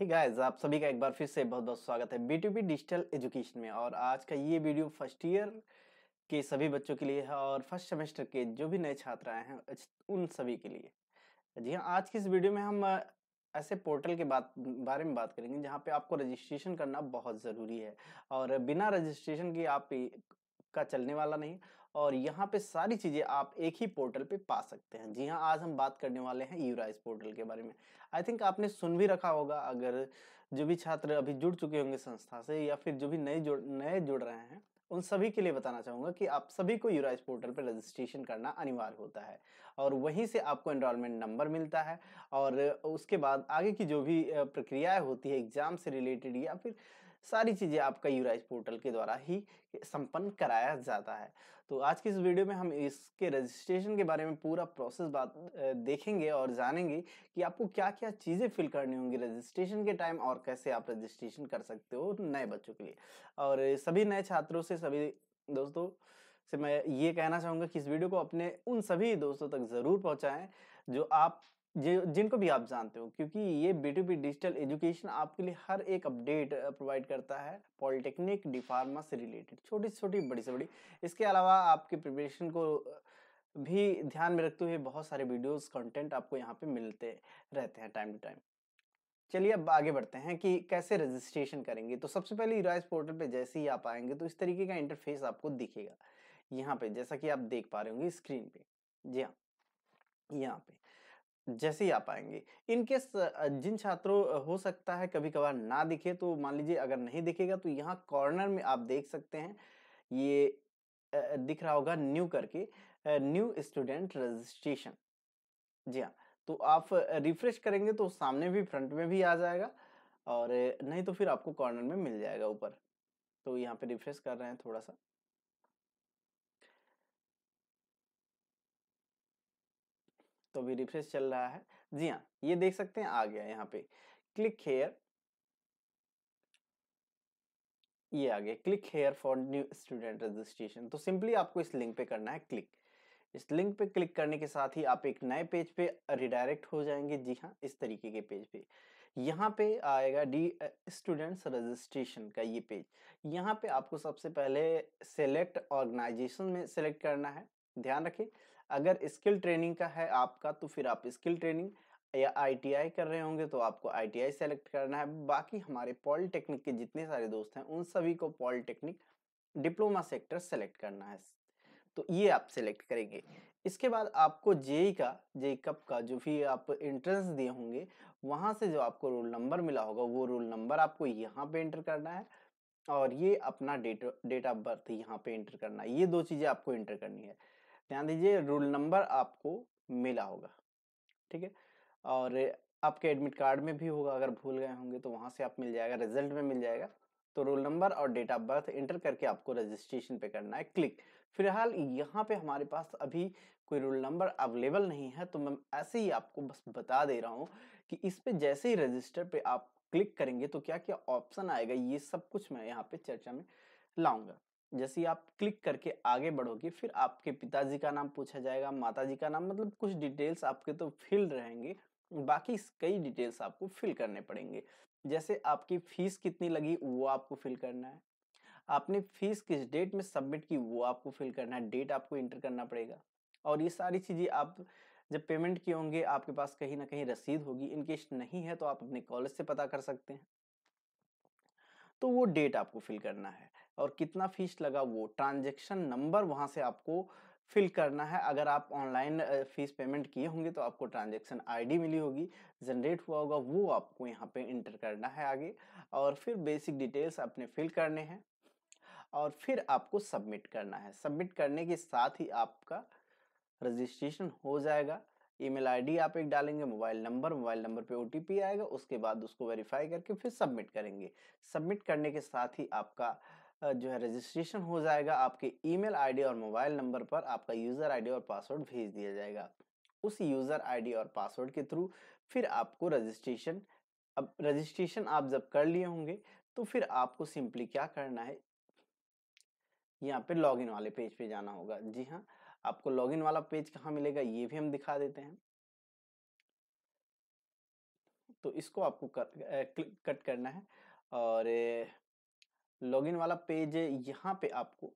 हे hey guys आप सभी का एक बार फिर से बहुत बहुत स्वागत है बी डिजिटल एजुकेशन में और आज का ये वीडियो फर्स्ट ईयर के सभी बच्चों के लिए है और फर्स्ट सेमेस्टर के जो भी नए छात्र आए हैं उन सभी के लिए जी हाँ आज की इस वीडियो में हम ऐसे पोर्टल के बात बारे में बात करेंगे जहाँ पे आपको रजिस्ट्रेशन करना बहुत ज़रूरी है और बिना रजिस्ट्रेशन के आप का चलने वाला नहीं और यहाँ पे सारी चीज़ें आप एक ही पोर्टल पे पा सकते हैं जी हाँ आज हम बात करने वाले हैं यूराइज पोर्टल के बारे में आई थिंक आपने सुन भी रखा होगा अगर जो भी छात्र अभी जुड़ चुके होंगे संस्था से या फिर जो भी नए जुड़ नए जुड़ रहे हैं उन सभी के लिए बताना चाहूँगा कि आप सभी को यूराइज पोर्टल पर रजिस्ट्रेशन करना अनिवार्य होता है और वहीं से आपको एनरोलमेंट नंबर मिलता है और उसके बाद आगे की जो भी प्रक्रियाएं होती है एग्ज़ाम से रिलेटेड या फिर सारी चीज़ें आपका यूराइज पोर्टल के द्वारा ही संपन्न कराया जाता है तो आज की इस वीडियो में हम इसके रजिस्ट्रेशन के बारे में पूरा प्रोसेस बात देखेंगे और जानेंगे कि आपको क्या क्या चीज़ें फिल करनी होंगी रजिस्ट्रेशन के टाइम और कैसे आप रजिस्ट्रेशन कर सकते हो नए बच्चों के लिए और सभी नए छात्रों से सभी दोस्तों से मैं ये कहना चाहूँगा कि इस वीडियो को अपने उन सभी दोस्तों तक ज़रूर पहुँचाएँ जो आप जिनको भी आप जानते हो क्योंकि ये B to B digital education आपके लिए हर एक अपडेट प्रोवाइड करता है पॉलिटेक्निक डिफार्मा से रिलेटेड छोटी से छोटी बड़ी से बड़ी इसके अलावा आपके प्रिपरेशन को भी ध्यान में रखते हुए बहुत सारे वीडियोस कंटेंट आपको यहाँ पे मिलते रहते हैं टाइम टू टाइम चलिए अब आगे बढ़ते हैं कि कैसे रजिस्ट्रेशन करेंगे तो सबसे पहले ईराइज पोर्टल पे जैसे ही आप आएंगे तो इस तरीके का इंटरफेस आपको दिखेगा यहाँ पे जैसा कि आप देख पा रहे होंगे स्क्रीन पे जी हाँ यहाँ पे जैसे ही आ पाएंगे इनकेस जिन छात्रों हो सकता है कभी कभार ना दिखे तो मान लीजिए अगर नहीं दिखेगा तो यहाँ कॉर्नर में आप देख सकते हैं ये दिख रहा होगा न्यू करके न्यू स्टूडेंट रजिस्ट्रेशन जी हाँ तो आप रिफ्रेश करेंगे तो सामने भी फ्रंट में भी आ जाएगा और नहीं तो फिर आपको कॉर्नर में मिल जाएगा ऊपर तो यहाँ पे रिफ्रेश कर रहे हैं थोड़ा सा तो अभी रिफ्रेश चल रहा है जी हाँ ये देख सकते हैं आ गया यहाँ पे क्लिक हेयर ये आ गया click here for new student registration तो सिंपली आपको इस लिंक पे करना है क्लिक इस लिंक पे क्लिक करने के साथ ही आप एक नए पेज पे रिडायरेक्ट हो जाएंगे जी हाँ इस तरीके के पेज पे यहाँ पे आएगा डी स्टूडेंट्स रजिस्ट्रेशन का ये पेज यहाँ पे आपको सबसे पहले सेलेक्ट ऑर्गेनाइजेशन में सेलेक्ट करना है ध्यान रखें अगर स्किल ट्रेनिंग का है आपका तो फिर आप स्किल ट्रेनिंग या आईटीआई कर रहे होंगे तो आपको आईटीआई सेलेक्ट करना है बाकी हमारे पॉलिटेक्निक के जितने सारे दोस्त हैं उन सभी को पॉलिटेक्निक डिप्लोमा सेक्टर सेलेक्ट करना है तो ये आप सेलेक्ट करेंगे इसके बाद आपको जेई का जेई कप का जो भी आप एंट्रेंस दिए होंगे वहाँ से जो आपको रोल नंबर मिला होगा वो रोल नंबर आपको यहाँ पे एंटर करना है और ये अपना डेट डेट ऑफ बर्थ यहाँ पे एंटर करना है ये दो चीज़ें आपको एंटर करनी है ध्यान दीजिए रोल नंबर आपको मिला होगा ठीक है और आपके एडमिट कार्ड में भी होगा अगर भूल गए होंगे तो वहाँ से आप मिल जाएगा रिजल्ट में मिल जाएगा तो रोल नंबर और डेट ऑफ बर्थ इंटर करके आपको रजिस्ट्रेशन पे करना है क्लिक फिलहाल यहाँ पे हमारे पास अभी कोई रोल नंबर अवेलेबल नहीं है तो मैं ऐसे ही आपको बस बता दे रहा हूँ कि इस पे जैसे ही रजिस्टर पे आप क्लिक करेंगे तो क्या क्या ऑप्शन आएगा ये सब कुछ मैं यहाँ पे चर्चा में लाऊंगा जैसे आप क्लिक करके आगे बढ़ोगे फिर आपके पिताजी का नाम पूछा जाएगा माताजी का नाम मतलब कुछ डिटेल्स आपके तो फिल रहेंगे बाकी कई डिटेल्स आपको फिल करने पड़ेंगे जैसे आपकी फीस कितनी लगी वो आपको फिल करना है आपने फीस किस डेट में सबमिट की वो आपको फिल करना है डेट आपको इंटर करना पड़ेगा और ये सारी चीज़ें आप जब पेमेंट किए होंगे आपके पास कहीं ना कहीं रसीद होगी इनकेस नहीं है तो आप अपने कॉलेज से पता कर सकते हैं तो वो डेट आपको फिल करना है और कितना फीस लगा वो ट्रांजेक्शन नंबर वहाँ से आपको फिल करना है अगर आप ऑनलाइन फीस पेमेंट किए होंगे तो आपको ट्रांजेक्शन आईडी मिली होगी जनरेट हुआ होगा वो आपको यहाँ पे इंटर करना है आगे और फिर बेसिक डिटेल्स अपने फिल करने हैं और फिर आपको सबमिट करना है सबमिट करने के साथ ही आपका रजिस्ट्रेशन हो जाएगा ईमेल आईडी आप एक डालेंगे मोबाइल नंबर मोबाइल नंबर पे ओटीपी आएगा उसके बाद उसको वेरीफाई करके फिर सबमिट करेंगे सबमिट करने के साथ ही आपका जो है रजिस्ट्रेशन हो जाएगा आपके ईमेल आईडी और मोबाइल नंबर पर आपका यूज़र आईडी और पासवर्ड भेज दिया जाएगा उस यूज़र आईडी और पासवर्ड के थ्रू फिर आपको रजिस्ट्रेशन अब रजिस्ट्रेशन आप जब कर लिए होंगे तो फिर आपको सिंपली क्या करना है यहाँ पे लॉगिन वाले पेज पे जाना होगा जी हाँ आपको लॉगिन वाला पेज कहाँ मिलेगा ये भी हम दिखा देते हैं तो इसको आपको कर, कट करना है और लॉगिन वाला पेज यहाँ पे आपको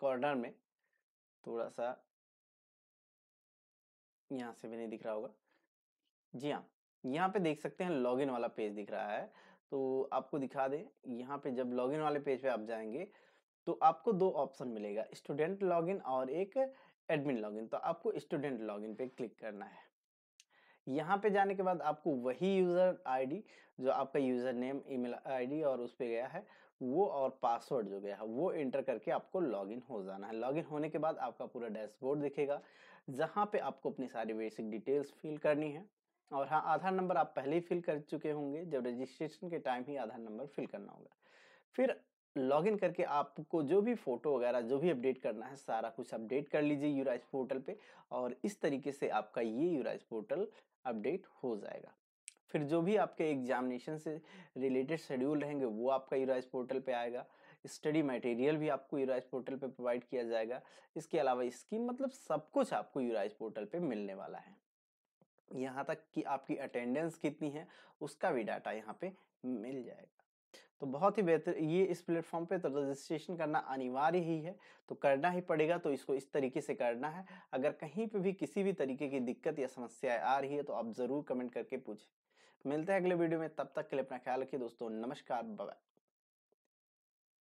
कॉर्नर में थोड़ा सा यहाँ से भी नहीं दिख रहा होगा जी हाँ यहाँ पे देख सकते हैं लॉगिन वाला पेज दिख रहा है तो आपको दिखा दें यहाँ पे जब लॉगिन वाले पेज पे आप जाएंगे तो आपको दो ऑप्शन मिलेगा स्टूडेंट लॉगिन और एक एडमिन लॉगिन तो आपको स्टूडेंट लॉगिन पे क्लिक करना है यहाँ पे जाने के बाद आपको वही यूज़र आईडी जो आपका यूज़र नेम ईमेल आईडी और उस पर गया है वो और पासवर्ड जो गया है वो इंटर करके आपको लॉगिन हो जाना है लॉगिन होने के बाद आपका पूरा डैशबोर्ड दिखेगा जहाँ पे आपको अपनी सारी बेसिक डिटेल्स फिल करनी है और हाँ आधार नंबर आप पहले ही फिल कर चुके होंगे जब रजिस्ट्रेशन के टाइम ही आधार नंबर फिल करना होगा फिर लॉगिन करके आपको जो भी फ़ोटो वगैरह जो भी अपडेट करना है सारा कुछ अपडेट कर लीजिए यूराइज पोर्टल पे और इस तरीके से आपका ये यूराइज पोर्टल अपडेट हो जाएगा फिर जो भी आपके एग्जामिनेशन से रिलेटेड शेड्यूल रहेंगे वो आपका यूराइज पोर्टल पे आएगा स्टडी मटेरियल भी आपको यूराइज पोर्टल पे प्रोवाइड किया जाएगा इसके अलावा स्कीम मतलब सब कुछ आपको यूराइज पोर्टल पे मिलने वाला है यहाँ तक कि आपकी अटेंडेंस कितनी है उसका भी डाटा यहाँ पे मिल जाएगा तो बहुत ही बेहतर ये इस प्लेटफॉर्म पे तो रजिस्ट्रेशन करना अनिवार्य ही है तो करना ही पड़ेगा तो इसको इस तरीके से करना है अगर कहीं पे भी किसी भी तरीके की दिक्कत या समस्या आ रही है तो आप ज़रूर कमेंट करके पूछें मिलते हैं अगले वीडियो में तब तक के लिए अपना ख्याल रखिए दोस्तों नमस्कार बाय